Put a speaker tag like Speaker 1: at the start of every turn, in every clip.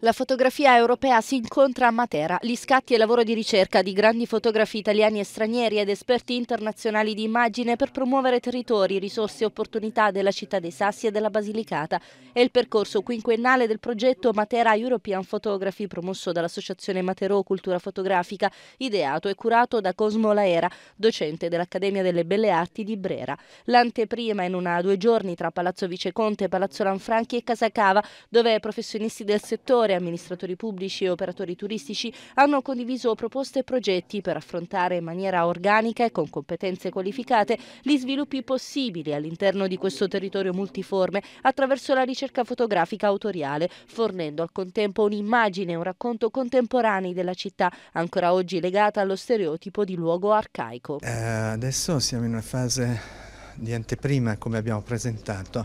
Speaker 1: La fotografia europea si incontra a Matera. Gli scatti e lavoro di ricerca di grandi fotografi italiani e stranieri ed esperti internazionali di immagine per promuovere territori, risorse e opportunità della città dei Sassi e della Basilicata è il percorso quinquennale del progetto Matera European Photography promosso dall'Associazione Matero Cultura Fotografica, ideato e curato da Cosmo Laera, docente dell'Accademia delle Belle Arti di Brera. L'anteprima in una due giorni tra Palazzo Viceconte, Palazzo Lanfranchi e Casacava, dove professionisti del settore settore, amministratori pubblici e operatori turistici hanno condiviso proposte e progetti per affrontare in maniera organica e con competenze qualificate gli sviluppi possibili all'interno di questo territorio multiforme attraverso la ricerca fotografica autoriale, fornendo al contempo un'immagine e un racconto contemporanei della città, ancora oggi legata allo stereotipo di luogo arcaico. Eh,
Speaker 2: adesso siamo in una fase di anteprima come abbiamo presentato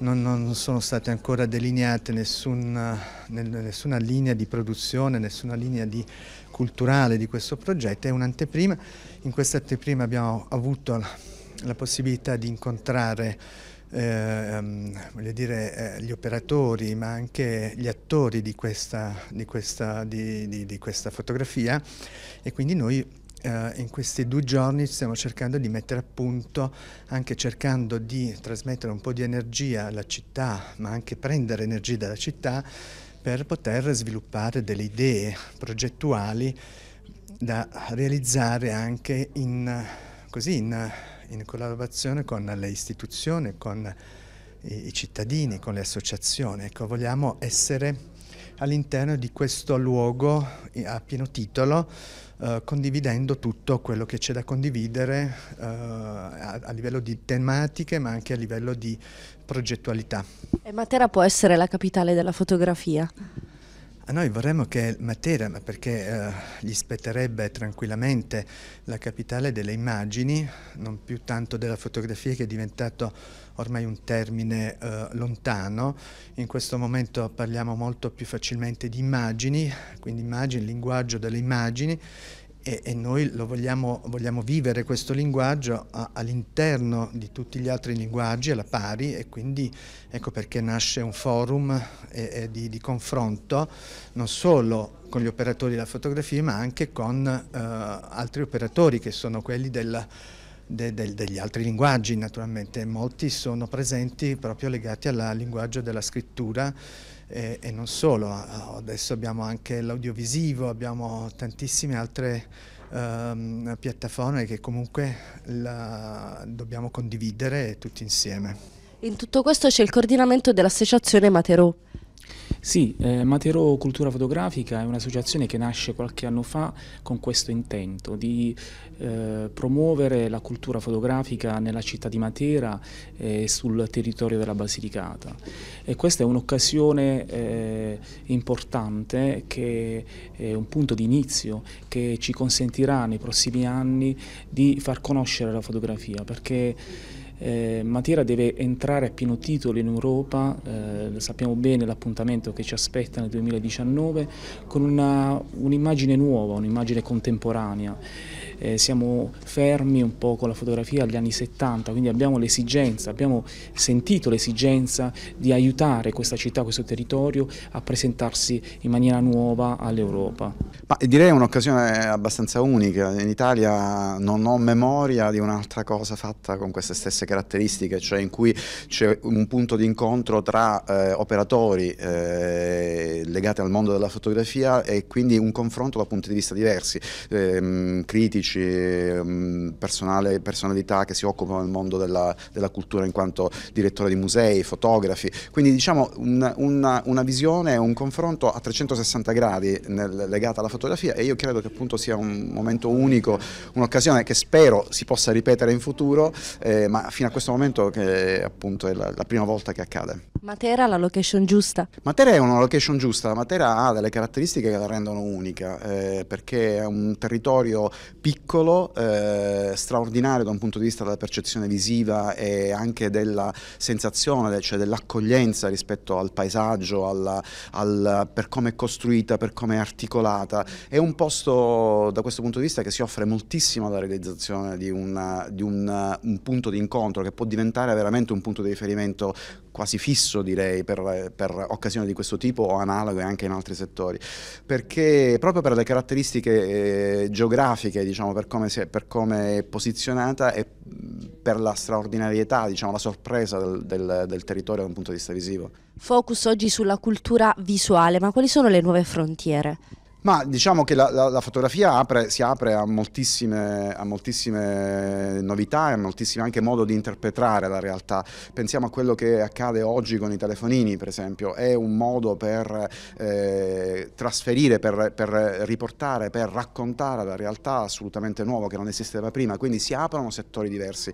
Speaker 2: non, non sono state ancora delineate nessuna, nessuna, linea di produzione, nessuna linea di culturale di questo progetto, è un'anteprima, in questa anteprima abbiamo avuto la, la possibilità di incontrare eh, dire, eh, gli operatori ma anche gli attori di questa, di questa, di, di, questa fotografia e quindi noi eh, in questi due giorni stiamo cercando di mettere a punto, anche cercando di trasmettere un po' di energia alla città, ma anche prendere energia dalla città per poter sviluppare delle idee progettuali da realizzare anche in, così, in, in collaborazione con le istituzioni, con i, i cittadini, con le associazioni. Ecco, vogliamo essere all'interno di questo luogo eh, a pieno titolo eh, condividendo tutto quello che c'è da condividere eh, a, a, livello di tematiche ma anche a livello di progettualità.
Speaker 1: E Matera può essere la capitale della fotografia?
Speaker 2: Noi vorremmo che Matera, perché eh, gli spetterebbe tranquillamente la capitale delle immagini, non più tanto della fotografia che è diventato ormai un termine eh, lontano, in questo momento parliamo molto più facilmente di immagini, quindi immagini, linguaggio delle immagini e, e noi lo vogliamo, vogliamo, vivere questo linguaggio all'interno di tutti gli altri linguaggi alla pari e quindi ecco perché nasce un forum e, e di, di, confronto non solo con gli operatori della fotografia ma anche con eh, altri operatori che sono quelli del, de, de, degli altri linguaggi naturalmente, molti sono presenti proprio legati al linguaggio della scrittura e, e non solo, eh, adesso abbiamo anche l'audiovisivo, abbiamo tantissime altre ehm, piattaforme che comunque la, dobbiamo condividere tutti insieme.
Speaker 3: In
Speaker 1: tutto questo c'è il coordinamento dell'associazione Materò.
Speaker 2: Sì, eh, Matero Cultura
Speaker 4: Fotografica è un'associazione che nasce qualche anno fa con questo intento di eh, promuovere la cultura fotografica nella città di Matera e eh, sul territorio della Basilicata. E questa è un'occasione eh, importante che è un punto di inizio che ci consentirà nei prossimi anni di far conoscere la fotografia perché eh, Matera deve entrare a pieno titolo in Europa, eh, sappiamo bene l'appuntamento che ci aspetta nel 2019, con un'immagine un nuova, un'immagine contemporanea eh, siamo fermi un po' con la fotografia agli anni 70, quindi abbiamo l'esigenza, abbiamo sentito
Speaker 5: l'esigenza di aiutare questa città, questo territorio a presentarsi in maniera nuova all'Europa. Ma direi un'occasione abbastanza unica, in Italia non ho memoria di un'altra cosa fatta con queste stesse caratteristiche, cioè in cui c'è un punto di incontro tra eh, operatori eh, legati al mondo della fotografia e quindi un confronto da punti di vista diversi, ehm, critici, artisti, mm, personale, personalità che si occupano del mondo della, della, cultura in quanto direttore di musei, fotografi, quindi diciamo un, una, una, visione, un confronto a 360 gradi nel, legato alla fotografia e io credo che appunto sia un momento unico, un'occasione che spero si possa ripetere in futuro, eh, ma fino a questo momento che appunto è la, la prima volta che accade.
Speaker 1: Matera la location giusta?
Speaker 5: Matera è una location giusta, Matera ha delle caratteristiche che la rendono unica, eh, perché è un territorio piccolo piccolo, eh, straordinario da un punto di vista della percezione visiva e anche della sensazione, cioè dell'accoglienza rispetto al paesaggio, alla, al, per come è costruita, per come è articolata. È un posto da questo punto di vista che si offre moltissimo alla realizzazione di, una, di un, un punto di incontro che può diventare veramente un punto di riferimento quasi fisso direi per, per, occasioni di questo tipo o analoghe anche in altri settori perché proprio per le caratteristiche eh, geografiche diciamo per come, è, per come, è, posizionata e per la straordinarietà diciamo la sorpresa del, del, del territorio da un punto di vista visivo
Speaker 1: Focus oggi sulla cultura visuale ma quali sono le nuove frontiere?
Speaker 5: Ma diciamo che la, la, la fotografia apre, si apre a moltissime, a moltissime novità e a moltissimi anche modi di interpretare la realtà. Pensiamo a quello che accade oggi con i telefonini, per esempio, è un modo per eh, trasferire, per, per, riportare, per raccontare la realtà assolutamente nuova che non esisteva prima, quindi si aprono settori diversi.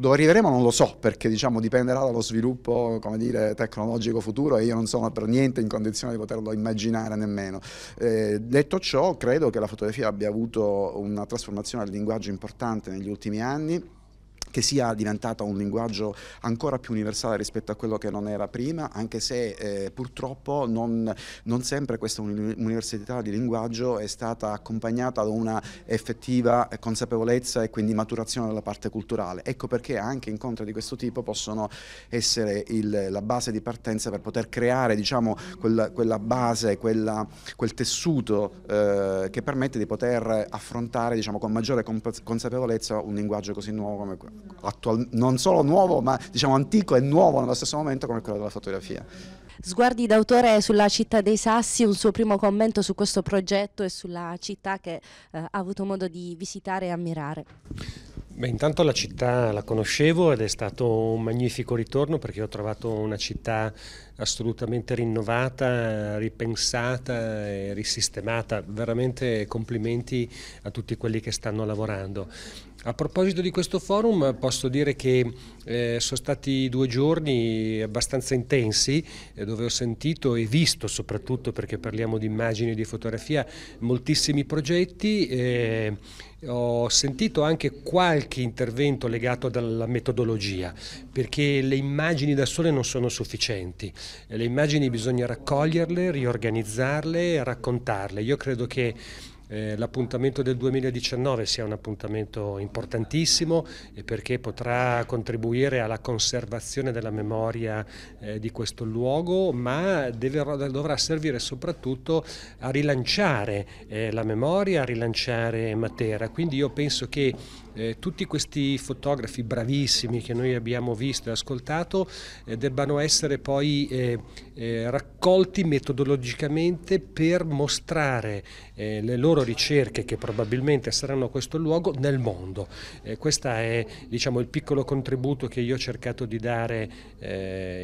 Speaker 5: Dove arriveremo non lo so, perché diciamo, dipenderà dallo sviluppo dire, tecnologico futuro e io non sono per niente in condizione di poterlo immaginare nemmeno. Eh, detto ciò, credo che la fotografia abbia avuto una trasformazione del linguaggio importante negli ultimi anni che sia diventata un linguaggio ancora più universale rispetto a quello che non era prima, anche se eh, purtroppo non, non, sempre questa università di linguaggio è stata accompagnata da una effettiva consapevolezza e quindi maturazione della parte culturale. Ecco perché anche incontri di questo tipo possono essere il, la base di partenza per poter creare diciamo, quella, quella base, quella, quel tessuto eh, che permette di poter affrontare diciamo, con maggiore consapevolezza un linguaggio così nuovo come questo attual- non solo nuovo, ma diciamo antico e nuovo nello stesso momento come quello della fotografia.
Speaker 1: Sguardi d'autore sulla città dei Sassi, un suo primo commento su questo progetto e sulla città che eh, ha avuto modo di visitare e ammirare.
Speaker 4: Beh, intanto la città la conoscevo ed è stato un magnifico ritorno perché ho trovato una città assolutamente rinnovata, ripensata e risistemata. Veramente complimenti a tutti quelli che stanno lavorando. A proposito di questo forum posso dire che eh, sono stati due giorni abbastanza intensi eh, dove ho sentito e visto soprattutto perché parliamo di immagini e di fotografia moltissimi progetti. Eh, ho sentito anche qualche intervento legato alla metodologia, perché le immagini da sole non sono sufficienti. Le immagini bisogna raccoglierle, riorganizzarle e raccontarle. Io credo che eh, l'appuntamento del 2019 sia un appuntamento importantissimo e eh, perché potrà contribuire alla conservazione della memoria eh, di questo luogo, ma deve, dovrà servire soprattutto a rilanciare la memoria, a rilanciare Matera. Quindi io penso che eh, tutti questi fotografi bravissimi che noi abbiamo visto e ascoltato eh, debbano essere poi eh, eh, raccolti metodologicamente per mostrare eh, le loro ricerche che probabilmente saranno a questo luogo nel mondo. questo è diciamo, il piccolo contributo che io ho cercato di dare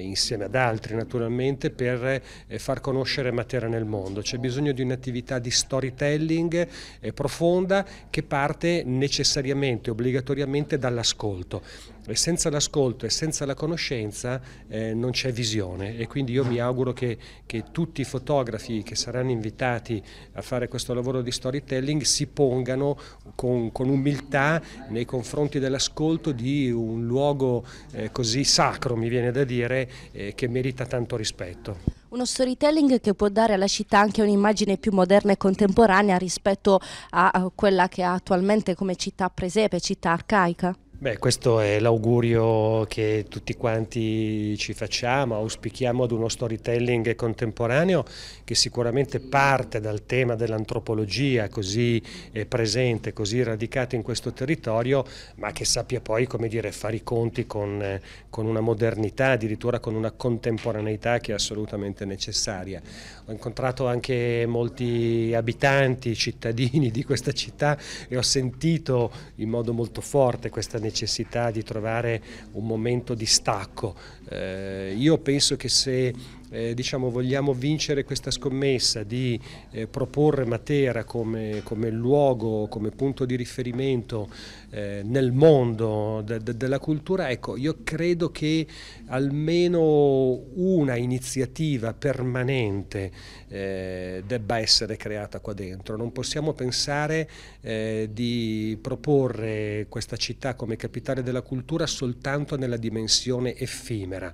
Speaker 4: insieme ad altri naturalmente per far conoscere Matera nel mondo. C'è bisogno di un'attività di storytelling profonda che parte necessariamente dipende obbligatoriamente dall'ascolto e senza l'ascolto e senza la conoscenza eh, non c'è visione e quindi io mi auguro che, che, tutti i fotografi che saranno invitati a fare questo lavoro di storytelling si pongano con, con umiltà nei confronti dell'ascolto di un luogo eh, così sacro, mi viene da dire, eh, che merita tanto rispetto.
Speaker 1: Uno storytelling che può dare alla città anche un'immagine più moderna e contemporanea rispetto a quella che ha attualmente come città presepe, città arcaica?
Speaker 4: Beh, questo è l'augurio che tutti quanti ci facciamo, auspichiamo ad uno storytelling contemporaneo che sicuramente parte dal tema dell'antropologia così eh, presente, così radicato in questo territorio, ma che sappia poi dire, fare i conti con, eh, con, una modernità, addirittura con una contemporaneità che è assolutamente necessaria. Ho incontrato anche molti abitanti, cittadini di questa città e ho sentito in modo molto forte questa necessità necessità di trovare un momento di stacco. Eh, io penso che se eh, diciamo, vogliamo vincere questa scommessa di eh, proporre Matera come, come, luogo, come punto di riferimento eh, nel mondo de, de, della cultura, ecco, io credo che almeno una iniziativa permanente eh, debba essere creata qua dentro. Non possiamo pensare eh, di proporre questa città come capitale della cultura soltanto nella dimensione effimera.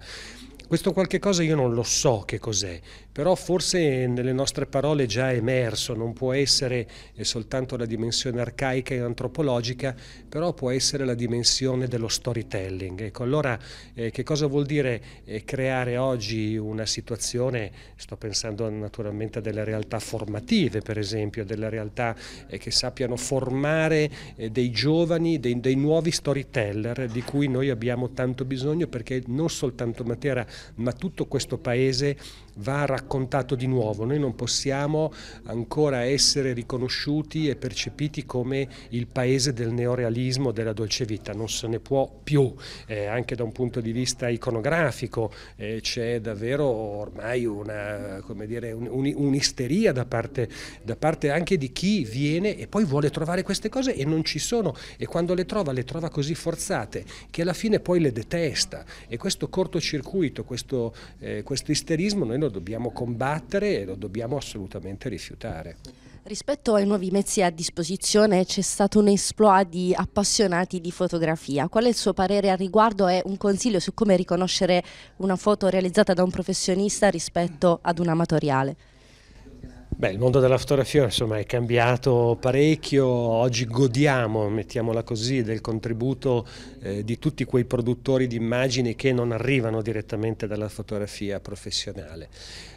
Speaker 4: Questo qualche cosa io non lo so che cos'è, però forse nelle nostre parole già è emerso, non può essere eh, soltanto la dimensione arcaica e antropologica, però può essere la dimensione dello storytelling. Ecco, allora eh, che cosa vuol dire eh, creare oggi una situazione, sto pensando naturalmente a delle realtà formative per esempio, delle realtà eh, che sappiano formare eh, dei giovani, dei, dei nuovi storyteller di cui noi abbiamo tanto bisogno perché non soltanto Matera ma tutto questo paese va raccontato di nuovo, noi non possiamo ancora essere riconosciuti e percepiti come il paese del neorealismo, della dolce vita, non se ne può più, eh, anche da un punto di vista iconografico eh, c'è davvero ormai una, dire, un'isteria da parte, da parte anche di chi viene e poi vuole trovare queste cose e non ci sono e quando le trova le trova così forzate che alla fine poi le detesta e questo cortocircuito, questo, eh, questo isterismo noi lo dobbiamo combattere e lo dobbiamo assolutamente rifiutare.
Speaker 1: Rispetto ai nuovi mezzi a disposizione c'è stato un esploit di appassionati di fotografia. Qual è il suo parere al riguardo e un consiglio su come riconoscere una foto realizzata da un professionista rispetto ad un amatoriale?
Speaker 4: Beh, il mondo della fotografia insomma, è cambiato parecchio, oggi godiamo, mettiamola così, del contributo eh, di tutti quei produttori di immagini che non arrivano direttamente dalla fotografia professionale.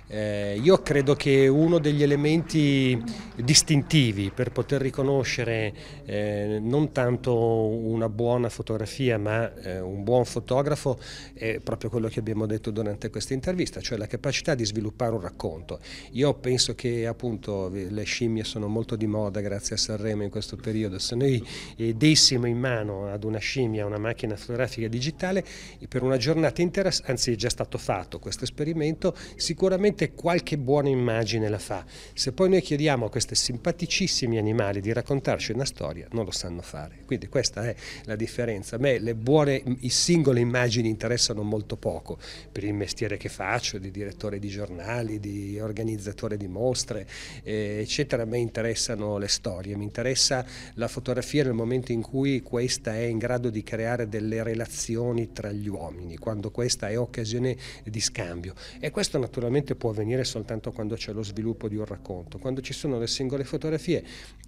Speaker 4: Eh, io credo che uno degli elementi distintivi per poter riconoscere eh, non tanto una buona fotografia ma eh, un buon fotografo è proprio quello che abbiamo detto durante questa intervista, cioè la capacità di sviluppare un racconto. Io penso che appunto le scimmie sono molto di moda grazie a Sanremo in questo periodo, se noi eh, dessimo in mano ad una scimmia una macchina fotografica digitale per una giornata intera, anzi è già stato fatto questo esperimento, sicuramente qualche buona immagine la fa. Se poi noi chiediamo a questi simpaticissimi animali di raccontarci una storia, non lo sanno fare. Quindi questa è la differenza. A me le buone, i singole immagini interessano molto poco per il mestiere che faccio, di direttore di giornali, di organizzatore di mostre, eh, eccetera. A me interessano le storie, mi interessa la fotografia nel momento in cui questa è in grado di creare creare delle relazioni tra gli uomini, quando questa è occasione di scambio. E questo naturalmente può avvenire soltanto quando c'è lo sviluppo di un racconto. Quando ci sono le singole fotografie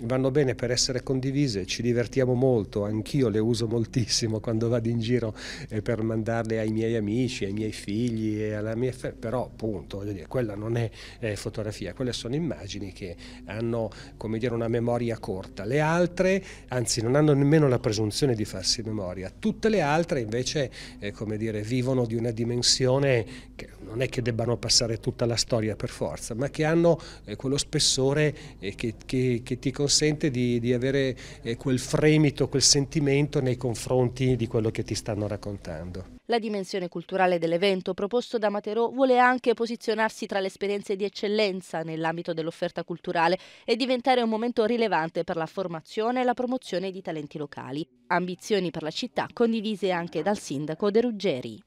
Speaker 4: vanno bene per essere condivise, ci divertiamo molto, anch'io le uso moltissimo quando vado in giro eh, per mandarle ai miei amici, ai miei figli e eh, alla mia famiglia, però punto, dire, quella non è eh, fotografia, quelle sono immagini che hanno come dire, una memoria corta. Le altre, anzi, non hanno nemmeno la presunzione di farsi memoria storia, tutte le altre invece eh, come dire, vivono di una dimensione che non è che debbano passare tutta la storia per forza, ma che hanno eh, quello spessore eh, che, che, che, ti consente di, di avere eh, quel fremito, quel sentimento nei confronti di quello che ti stanno raccontando.
Speaker 1: La dimensione culturale dell'evento proposto da Materò vuole anche posizionarsi tra le esperienze di eccellenza nell'ambito dell'offerta culturale e diventare un momento rilevante per la formazione e la promozione di talenti locali. Ambizioni per la città condivise anche dal sindaco De Ruggeri.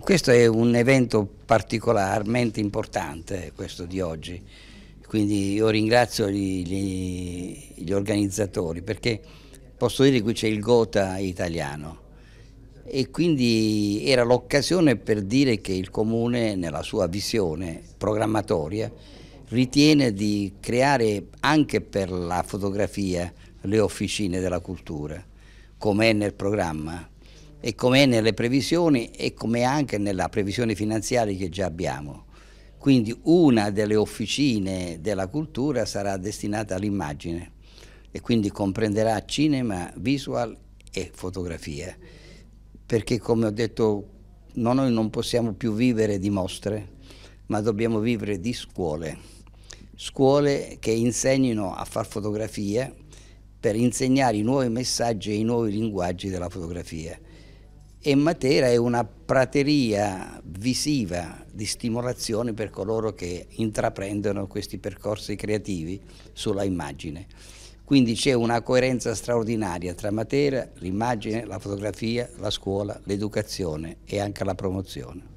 Speaker 3: Questo è un evento particolarmente importante, questo di oggi, quindi io ringrazio gli, gli, gli organizzatori perché posso dire che qui c'è il Gota italiano e quindi era l'occasione per dire che il Comune nella sua visione programmatoria ritiene di creare anche per la fotografia le officine della cultura, come è nel programma e come è nelle previsioni e come anche nella previsione finanziaria che già abbiamo. Quindi una delle officine della cultura sarà destinata all'immagine e quindi comprenderà cinema, visual e fotografia perché come ho detto no, noi non possiamo più vivere di mostre, ma dobbiamo vivere di scuole, scuole che insegnino a far fotografie per insegnare i nuovi messaggi e i nuovi linguaggi della fotografia. E Matera è una prateria visiva di stimolazione per coloro che intraprendono questi percorsi creativi sulla immagine. Quindi c'è una coerenza straordinaria tra Matera, l'immagine, la fotografia, la scuola, l'educazione e anche la promozione.